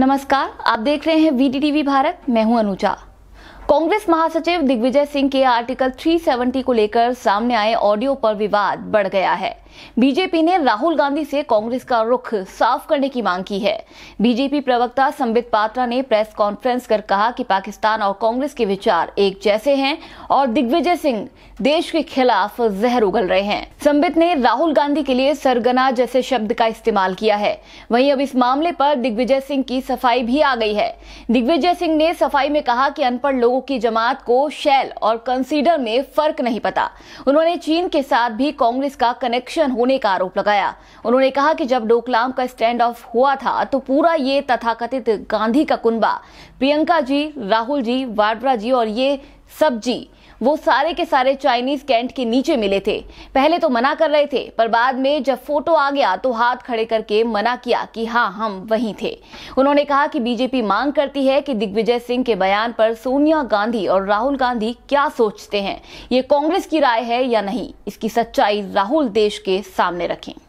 नमस्कार आप देख रहे हैं वीटी टीवी भारत मैं हूं अनुजा कांग्रेस महासचिव दिग्विजय सिंह के आर्टिकल 370 को लेकर सामने आए ऑडियो पर विवाद बढ़ गया है बीजेपी ने राहुल गांधी से कांग्रेस का रुख साफ करने की मांग की है बीजेपी प्रवक्ता संबित पात्रा ने प्रेस कॉन्फ्रेंस कर कहा कि पाकिस्तान और कांग्रेस के विचार एक जैसे हैं और दिग्विजय सिंह देश के खिलाफ जहर उगल रहे हैं संबित ने राहुल गांधी के लिए सरगना जैसे शब्द का इस्तेमाल किया है वहीं अब इस मामले पर दिग्विजय सिंह की सफाई भी आ गई है दिग्विजय सिंह ने सफाई में कहा कि अनपढ़ लोगों लोगों की जमात को शैल और कंसीडर में फर्क नहीं पता उन्होंने चीन के साथ भी कांग्रेस का कनेक्शन होने का आरोप लगाया उन्होंने कहा कि जब डोकलाम का स्टैंड ऑफ हुआ था तो पूरा ये तथाकथित गांधी का कुंबा प्रियंका जी राहुल जी वाड्रा जी और ये सब जी वो सारे के सारे चाइनीज कैंट के नीचे मिले थे पहले तो मना कर रहे थे पर बाद में जब फोटो आ गया तो हाथ खड़े करके मना किया कि हाँ हम वहीं थे उन्होंने कहा कि बीजेपी मांग करती है कि दिग्विजय सिंह के बयान पर सोनिया गांधी और राहुल गांधी क्या सोचते हैं ये कांग्रेस की राय है या नहीं इसकी सच्चाई राहुल देश के सामने रखें